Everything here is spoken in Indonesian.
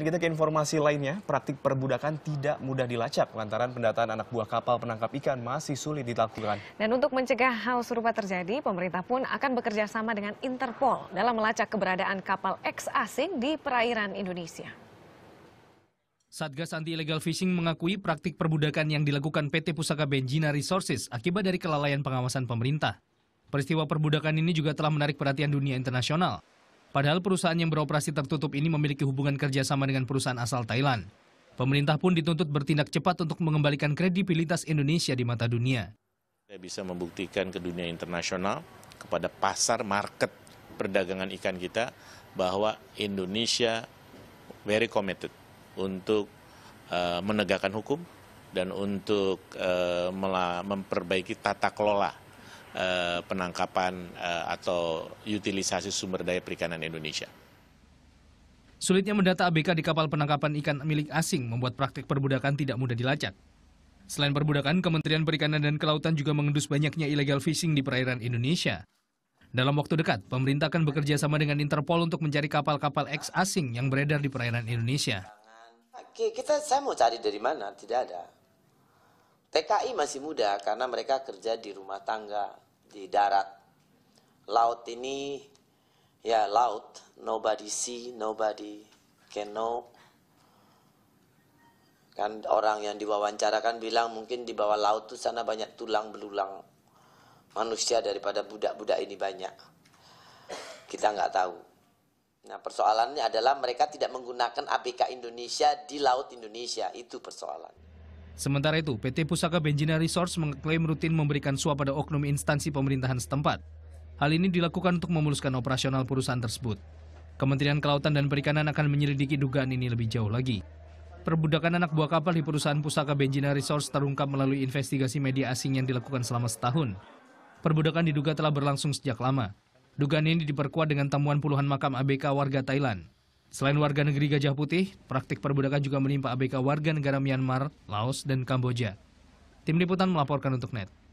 Dan kita ke informasi lainnya, praktik perbudakan tidak mudah dilacak lantaran pendataan anak buah kapal penangkap ikan masih sulit dilakukan. Dan untuk mencegah hal serupa terjadi, pemerintah pun akan bekerja sama dengan Interpol dalam melacak keberadaan kapal eks asing di perairan Indonesia. Satgas Anti Illegal Fishing mengakui praktik perbudakan yang dilakukan PT Pusaka Benjina Resources akibat dari kelalaian pengawasan pemerintah. Peristiwa perbudakan ini juga telah menarik perhatian dunia internasional. Padahal perusahaan yang beroperasi tertutup ini memiliki hubungan kerjasama dengan perusahaan asal Thailand. Pemerintah pun dituntut bertindak cepat untuk mengembalikan kredibilitas Indonesia di mata dunia. Saya bisa membuktikan ke dunia internasional, kepada pasar market perdagangan ikan kita, bahwa Indonesia very committed untuk eh, menegakkan hukum dan untuk eh, memperbaiki tata kelola Eh, penangkapan eh, atau utilisasi sumber daya perikanan Indonesia. Sulitnya mendata ABK di kapal penangkapan ikan milik asing membuat praktik perbudakan tidak mudah dilacak. Selain perbudakan, Kementerian Perikanan dan Kelautan juga mengendus banyaknya illegal fishing di perairan Indonesia. Dalam waktu dekat, pemerintah akan bekerja sama dengan Interpol untuk mencari kapal-kapal eks asing yang beredar di perairan Indonesia. Kita saya mau cari dari mana? Tidak ada. TKI masih muda karena mereka kerja di rumah tangga, di darat. Laut ini ya laut, nobody see, nobody can know. Kan orang yang diwawancarakan bilang mungkin di bawah laut tuh sana banyak tulang belulang manusia daripada budak-budak ini banyak. Kita nggak tahu. Nah persoalannya adalah mereka tidak menggunakan ABK Indonesia di laut Indonesia, itu persoalannya. Sementara itu, PT Pusaka Benjina Resource mengklaim rutin memberikan suap pada oknum instansi pemerintahan setempat. Hal ini dilakukan untuk memuluskan operasional perusahaan tersebut. Kementerian Kelautan dan Perikanan akan menyelidiki dugaan ini lebih jauh lagi. Perbudakan anak buah kapal di perusahaan Pusaka Benjina Resource terungkap melalui investigasi media asing yang dilakukan selama setahun. Perbudakan diduga telah berlangsung sejak lama. Dugaan ini diperkuat dengan temuan puluhan makam ABK warga Thailand. Selain warga negeri Gajah Putih, praktik perbudakan juga menimpa ABK warga negara Myanmar, Laos, dan Kamboja. Tim Liputan melaporkan untuk NET.